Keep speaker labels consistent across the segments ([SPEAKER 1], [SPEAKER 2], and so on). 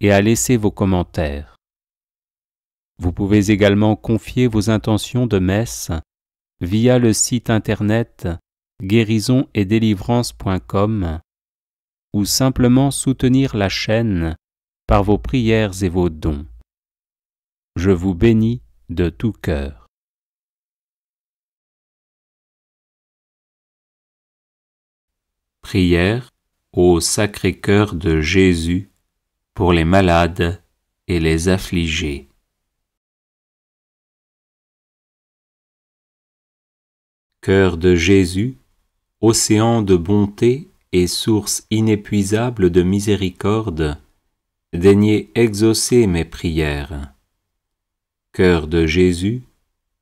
[SPEAKER 1] et à laisser vos commentaires. Vous pouvez également confier vos intentions de messe via le site internet guérison et ou simplement soutenir la chaîne par vos
[SPEAKER 2] prières et vos dons. Je vous bénis de tout cœur. Prière au Sacré-Cœur de Jésus pour les malades et les affligés. Cœur de Jésus, océan de bonté
[SPEAKER 1] et source inépuisable de miséricorde, daignez exaucer mes prières. Cœur de Jésus,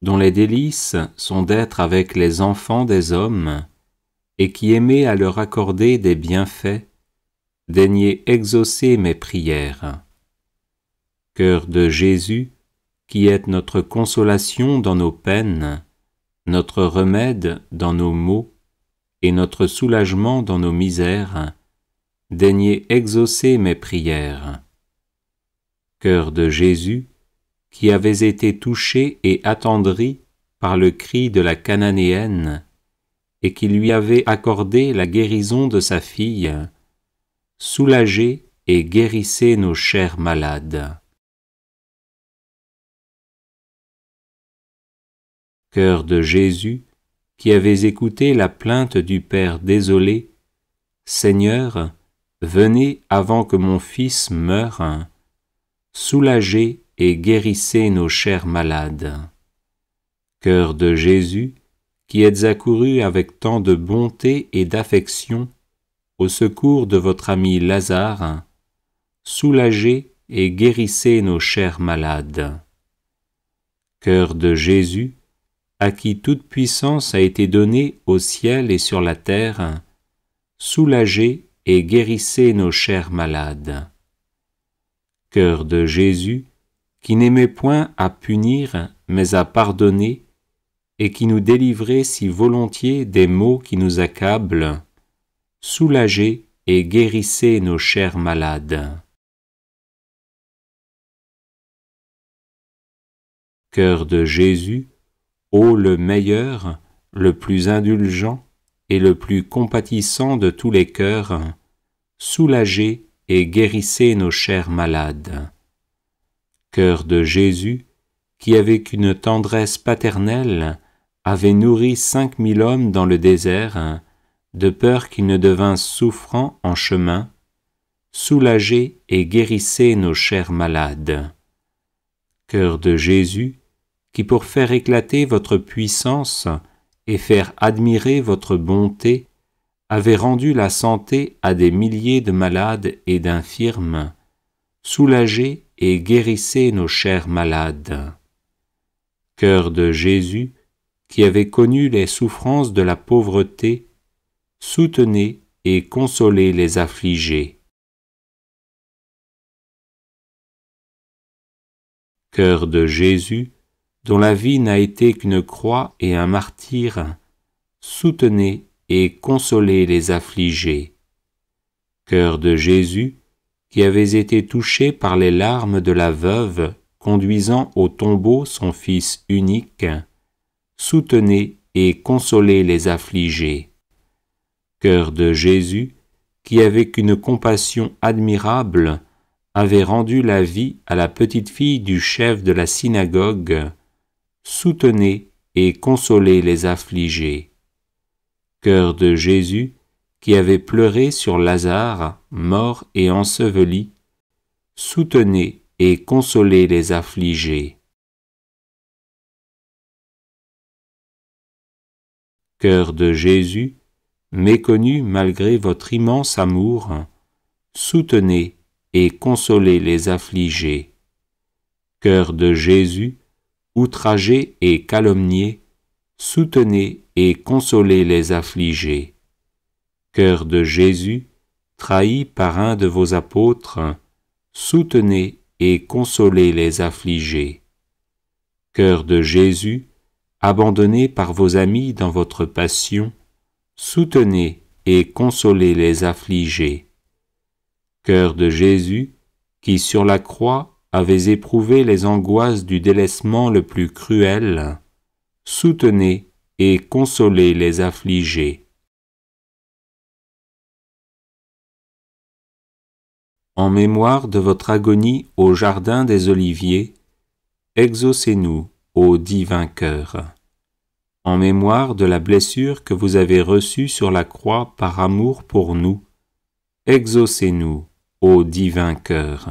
[SPEAKER 1] dont les délices sont d'être avec les enfants des hommes, et qui aimez à leur accorder des bienfaits, daignez exaucer mes prières. Cœur de Jésus, qui est notre consolation dans nos peines, notre remède dans nos maux et notre soulagement dans nos misères, daignez exaucer mes prières. Cœur de Jésus, qui avait été touché et attendri par le cri de la Cananéenne, et qui lui avait accordé la guérison
[SPEAKER 2] de sa fille, soulagez et guérissez nos chers malades. Cœur de Jésus, qui avez écouté la plainte du Père désolé,
[SPEAKER 1] Seigneur, venez avant que mon Fils meure, soulagez et guérissez nos chers malades. Cœur de Jésus, qui êtes accouru avec tant de bonté et d'affection, au secours de votre ami Lazare, soulagez et guérissez nos chers malades. Cœur de Jésus, à qui toute puissance a été donnée au ciel et sur la terre, soulagez et guérissez nos chers malades. Cœur de Jésus, qui n'aimait point à punir, mais à pardonner, et qui nous délivrait si volontiers des maux qui nous accablent,
[SPEAKER 2] soulagez et guérissez nos chers malades. Cœur de Jésus, ô le meilleur, le plus indulgent et le plus compatissant
[SPEAKER 1] de tous les cœurs, soulagez et guérissez nos chers malades. Cœur de Jésus, qui avec une tendresse paternelle avait nourri cinq mille hommes dans le désert, de peur qu'ils ne devinssent souffrants en chemin, soulagez et guérissez nos chers malades. Cœur de Jésus, qui pour faire éclater votre puissance et faire admirer votre bonté, avait rendu la santé à des milliers de malades et d'infirmes, soulagez et guérissez nos chers malades. Cœur de Jésus, qui avait connu les souffrances de la pauvreté, soutenez
[SPEAKER 2] et consolez les affligés. Cœur de Jésus, dont la vie n'a été qu'une
[SPEAKER 1] croix et un martyr, soutenez et consolez les affligés. Cœur de Jésus, qui avait été touché par les larmes de la veuve conduisant au tombeau son fils unique, soutenez et consolez les affligés cœur de Jésus, qui avec une compassion admirable avait rendu la vie à la petite fille du chef de la synagogue, soutenez et consolez les affligés. Cœur de Jésus, qui avait pleuré sur Lazare, mort et enseveli, soutenez
[SPEAKER 2] et consolez les affligés. Cœur de Jésus, méconnu malgré
[SPEAKER 1] votre immense amour, soutenez et consolez les affligés. Cœur de Jésus, outragé et calomnié, soutenez et consolez les affligés. Cœur de Jésus, trahi par un de vos apôtres, soutenez et consolez les affligés. Cœur de Jésus, abandonné par vos amis dans votre passion, Soutenez et consolez les affligés. Cœur de Jésus, qui sur la croix avait éprouvé les angoisses du délaissement le plus cruel,
[SPEAKER 2] soutenez et consolez les affligés. En mémoire de votre agonie
[SPEAKER 1] au Jardin des Oliviers, exaucez-nous, ô divin cœur en mémoire de la blessure que vous avez reçue sur la croix par amour pour nous, exaucez-nous, ô divin cœur.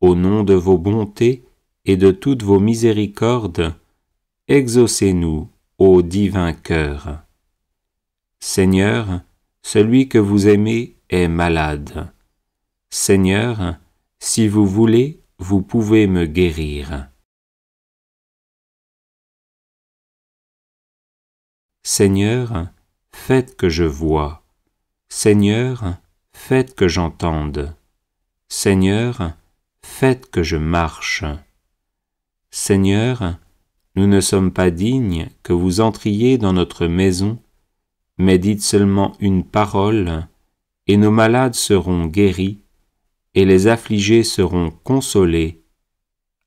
[SPEAKER 1] Au nom de vos bontés et de toutes vos miséricordes, exaucez-nous, ô divin cœur. Seigneur, celui que vous aimez est malade. Seigneur, si vous
[SPEAKER 2] voulez, vous pouvez me guérir. Seigneur, faites que je voie.
[SPEAKER 1] Seigneur, faites que j'entende. Seigneur, faites que je marche. Seigneur, nous ne sommes pas dignes que vous entriez dans notre maison, mais dites seulement une parole, et nos malades seront guéris, et les affligés seront
[SPEAKER 2] consolés.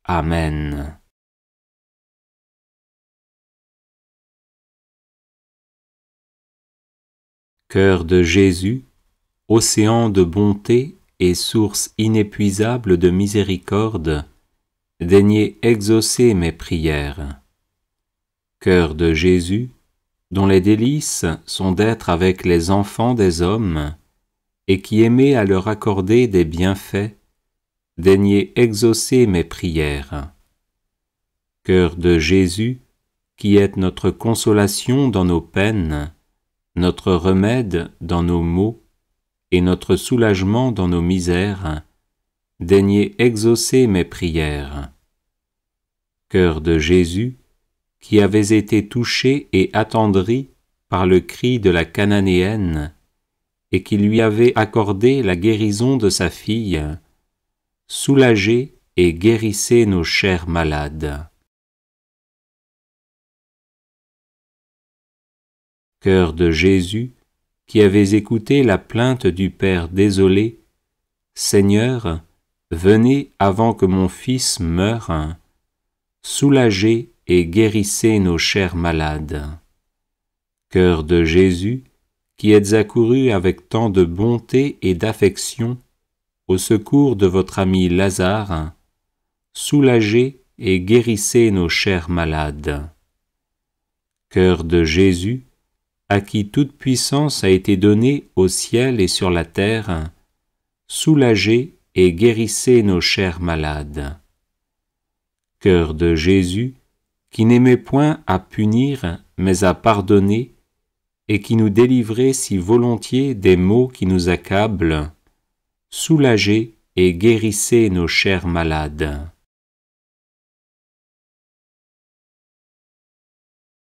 [SPEAKER 2] Amen. Cœur de Jésus, océan de bonté et source inépuisable de
[SPEAKER 1] miséricorde, daignez exaucer mes prières. Cœur de Jésus, dont les délices sont d'être avec les enfants des hommes, et qui aimez à leur accorder des bienfaits, daignez exaucer mes prières. Cœur de Jésus, qui est notre consolation dans nos peines, notre remède dans nos maux et notre soulagement dans nos misères, daignez exaucer mes prières. Cœur de Jésus, qui avait été touché et attendri par le cri de la cananéenne, et qui lui avait accordé la guérison de sa fille,
[SPEAKER 2] soulagez et guérissez nos chers malades. cœur de Jésus, qui avez
[SPEAKER 1] écouté la plainte du Père désolé, Seigneur, venez avant que mon Fils meure, soulagez et guérissez nos chers malades. Cœur de Jésus, qui êtes accouru avec tant de bonté et d'affection au secours de votre ami Lazare, soulagez et guérissez nos chers malades. Cœur de Jésus, à qui toute puissance a été donnée au ciel et sur la terre, soulagez et guérissez nos chers malades. Cœur de Jésus, qui n'aimait point à punir, mais à pardonner, et qui nous délivrait si volontiers
[SPEAKER 2] des maux qui nous accablent, soulagez et guérissez nos chers malades.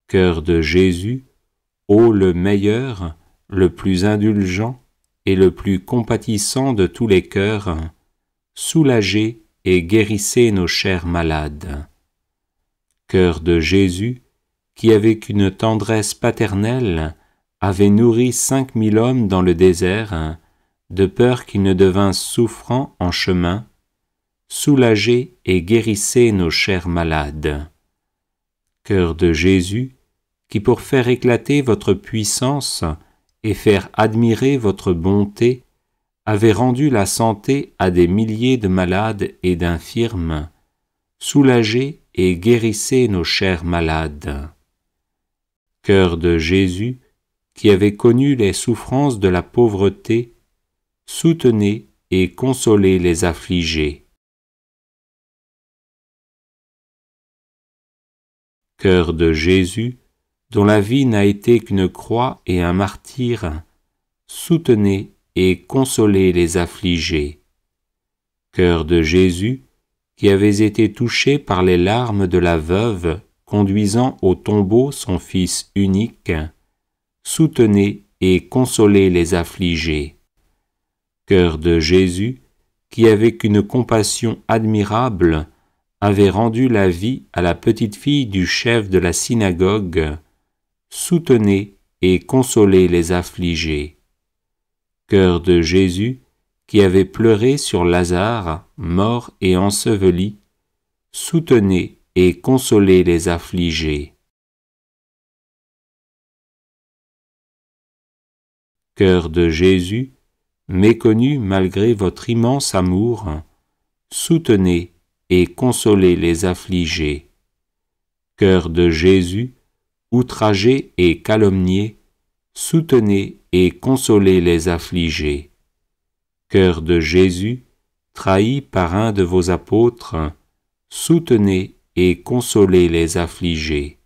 [SPEAKER 2] Cœur de Jésus, ô le meilleur, le plus
[SPEAKER 1] indulgent et le plus compatissant de tous les cœurs, soulagez et guérissez nos chers malades. Cœur de Jésus, qui avec une tendresse paternelle avait nourri cinq mille hommes dans le désert, de peur qu'ils ne devinssent souffrants en chemin, soulagez et guérissez nos chers malades. Cœur de Jésus, qui pour faire éclater votre puissance et faire admirer votre bonté, avait rendu la santé à des milliers de malades et d'infirmes. Soulagez et guérissez nos chers malades. Cœur de Jésus, qui avait connu les souffrances de
[SPEAKER 2] la pauvreté, soutenez et consolez les affligés. Cœur de Jésus, dont la vie n'a été qu'une croix et un martyr,
[SPEAKER 1] soutenez et consolez les affligés. Cœur de Jésus, qui avait été touché par les larmes de la veuve conduisant au tombeau son fils unique, soutenez et consolez les affligés. Cœur de Jésus, qui avec une compassion admirable avait rendu la vie à la petite fille du chef de la synagogue, soutenez et consolez les affligés. Cœur de Jésus, qui avait pleuré sur Lazare, mort
[SPEAKER 2] et enseveli, soutenez et consolez les affligés. Cœur de Jésus, méconnu malgré votre immense amour,
[SPEAKER 1] soutenez et consolez les affligés. Cœur de Jésus, outragez et calomniez, soutenez et consolez les affligés. Cœur de Jésus, trahi par un de vos apôtres, soutenez et consolez les affligés.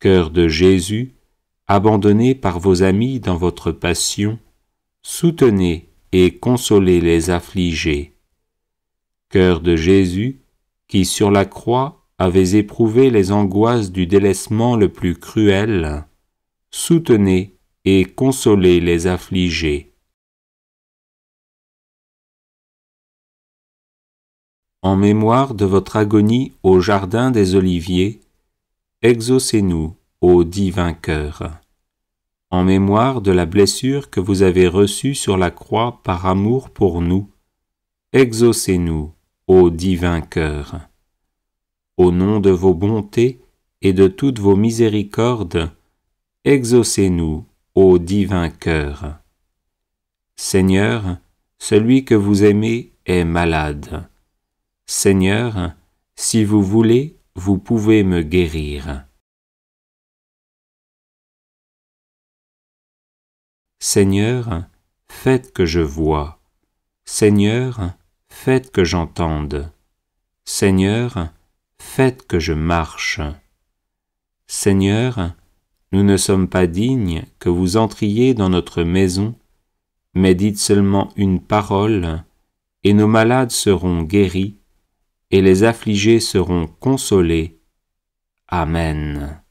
[SPEAKER 1] Cœur de Jésus, abandonné par vos amis dans votre passion, soutenez et consolez les affligés. Cœur de Jésus, qui sur la croix avez éprouvé les angoisses du
[SPEAKER 2] délaissement le plus cruel, soutenez et consolez les affligés. En mémoire de votre agonie au Jardin des Oliviers,
[SPEAKER 1] exaucez-nous, ô divin cœur. En mémoire de la blessure que vous avez reçue sur la croix par amour pour nous, exaucez-nous, ô divin cœur au nom de vos bontés et de toutes vos miséricordes, exaucez-nous, ô divin cœur. Seigneur, celui que vous aimez est malade.
[SPEAKER 2] Seigneur, si vous voulez, vous pouvez me guérir. Seigneur, faites que je voie. Seigneur, faites que
[SPEAKER 1] j'entende. Seigneur, faites que je marche. Seigneur, nous ne sommes pas dignes que vous entriez dans notre maison, mais dites seulement une parole, et nos malades seront
[SPEAKER 2] guéris, et les affligés seront consolés. Amen.